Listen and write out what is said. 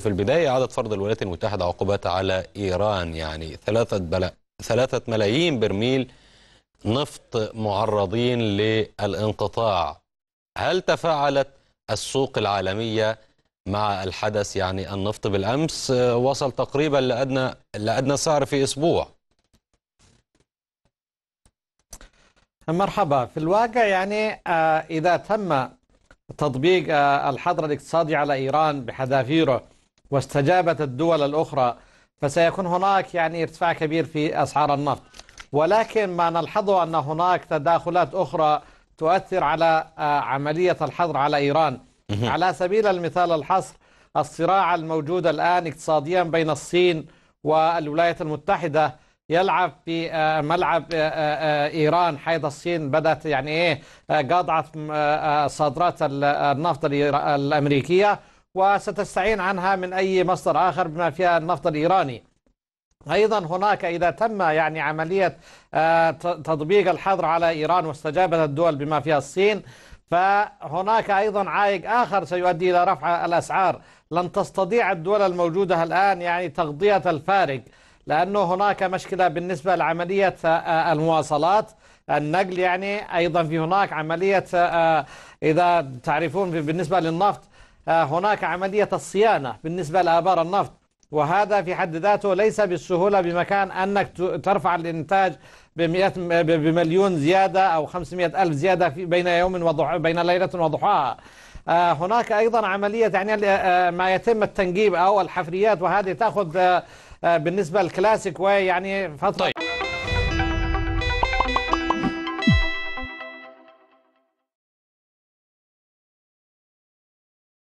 في البداية عدد فرض الولايات المتحدة عقوبات على إيران يعني ثلاثة, بلا... ثلاثة ملايين برميل نفط معرضين للانقطاع هل تفاعلت السوق العالمية مع الحدث يعني النفط بالأمس آه، وصل تقريبا لأدنى, لأدنى سعر في أسبوع مرحبا في الواقع يعني آه، إذا تم تطبيق آه، الحظر الاقتصادي على إيران بحذافيره واستجابت الدول الأخرى فسيكون هناك يعني ارتفاع كبير في أسعار النفط ولكن ما نلحظه أن هناك تداخلات أخرى تؤثر على آه، عملية الحظر على إيران على سبيل المثال الحصر الصراع الموجود الآن اقتصاديا بين الصين والولايات المتحدة يلعب في آه، ملعب آه، إيران حيث الصين بدأت يعني إيه قاضعة صادرات النفط الأمريكية وستستعين عنها من أي مصدر آخر بما فيها النفط الإيراني أيضا هناك إذا تم يعني عملية آه، تطبيق الحظر على إيران واستجابت الدول بما فيها الصين فهناك أيضا عائق آخر سيؤدي إلى رفع الأسعار لن تستطيع الدول الموجودة الآن يعني تغطية الفارق لأنه هناك مشكلة بالنسبة لعملية آه، المواصلات النقل يعني أيضا في هناك عملية آه، إذا تعرفون بالنسبة للنفط آه، هناك عملية الصيانة بالنسبة لآبار النفط وهذا في حد ذاته ليس بالسهولة بمكان أنك ترفع الإنتاج بمليون زيادة أو 500 ألف زيادة بين يوم وضح بين ليلة وضحاها آه، هناك أيضا عملية يعني آه، ما يتم التنجيب أو الحفريات وهذه تأخذ بالنسبة للكلاسيك ويعني فترة طيب.